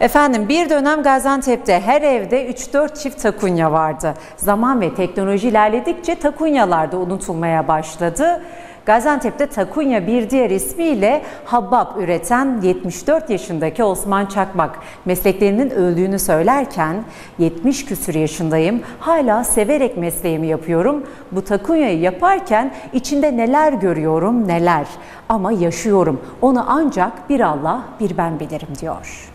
Efendim bir dönem Gaziantep'te her evde 3-4 çift takunya vardı. Zaman ve teknoloji ilerledikçe takunyalar da unutulmaya başladı. Gaziantep'te takunya bir diğer ismiyle habab üreten 74 yaşındaki Osman Çakmak mesleklerinin öldüğünü söylerken 70 küsür yaşındayım hala severek mesleğimi yapıyorum. Bu takunyayı yaparken içinde neler görüyorum neler ama yaşıyorum onu ancak bir Allah bir ben bilirim diyor.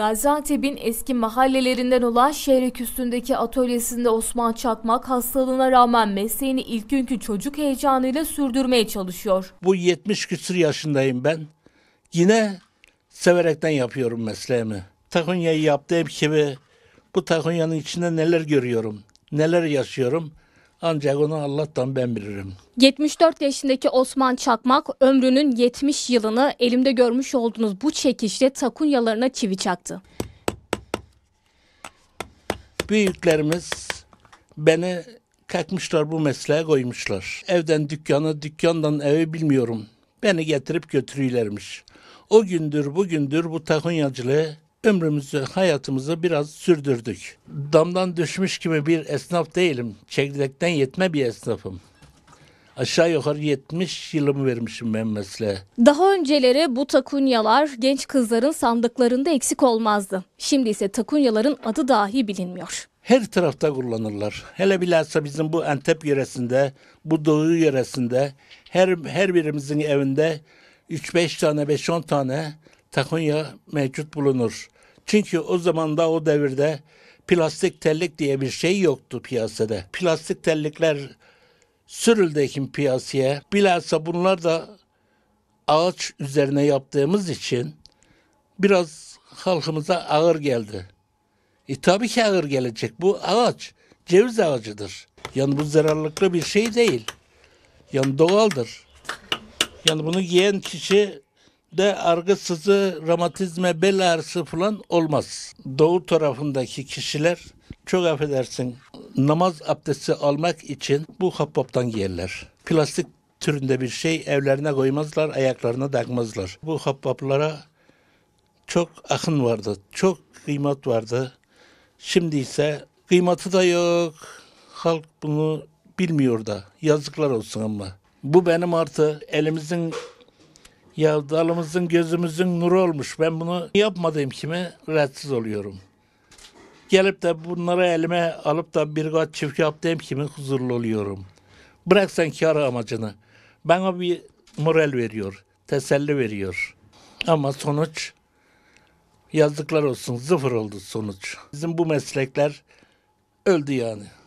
Gaziantep'in eski mahallelerinden olan Şehrek üstündeki atölyesinde Osman Çakmak hastalığına rağmen mesleğini ilk günkü çocuk heyecanıyla sürdürmeye çalışıyor. Bu 70 küsur yaşındayım ben. Yine severekten yapıyorum mesleğimi. Takonya'yı yaptığım gibi bu Takonya'nın içinde neler görüyorum, neler yaşıyorum. Ancak onu Allah'tan ben bilirim. 74 yaşındaki Osman Çakmak ömrünün 70 yılını elimde görmüş olduğunuz bu çekişle takunyalarına çivi çaktı. Büyüklerimiz beni kalkmışlar bu mesleğe koymuşlar. Evden dükkana, dükkandan eve bilmiyorum. Beni getirip götürüyorlarmış. O gündür bugündür bu takunyacılığı ömrümüzü, hayatımızı biraz sürdürdük. Damdan düşmüş gibi bir esnaf değilim. Çekirdekten yetme bir esnafım. Aşağı yukarı 70 yılımı vermişim ben mesleğe. Daha önceleri bu takunyalar genç kızların sandıklarında eksik olmazdı. Şimdi ise takunyaların adı dahi bilinmiyor. Her tarafta kullanırlar. Hele bilhassa bizim bu Antep yöresinde, bu Doğu yöresinde her her birimizin evinde 3-5 tane, 5-10 tane takonya mevcut bulunur. Çünkü o zaman da o devirde plastik tellik diye bir şey yoktu piyasada. Plastik tellikler sürüldü ekim piyasaya. Bilhassa bunlar da ağaç üzerine yaptığımız için biraz halkımıza ağır geldi. E tabii ki ağır gelecek. Bu ağaç ceviz ağacıdır. Yani bu zararlıklı bir şey değil. Yani doğaldır. Yani bunu yiyen kişi de argı sızı, romatizme, bel ağrısı falan olmaz. Doğu tarafındaki kişiler çok affedersin namaz abdesti almak için bu habbaptan giyerler. Plastik türünde bir şey evlerine koymazlar, ayaklarına takmazlar. Bu habbaplara çok akın vardı, çok kıymet vardı. Şimdi ise kıymeti de yok. Halk bunu bilmiyor da. Yazıklar olsun ama. Bu benim artı elimizin ya dalımızın gözümüzün nuru olmuş. Ben bunu yapmadığım kime rahatsız oluyorum. Gelip de bunları elime alıp da bir kat çift yaptığım kimin huzurlu oluyorum. Bırak sen kar amacını. Bana bir moral veriyor, teselli veriyor. Ama sonuç yazıklar olsun sıfır oldu sonuç. Bizim bu meslekler öldü yani.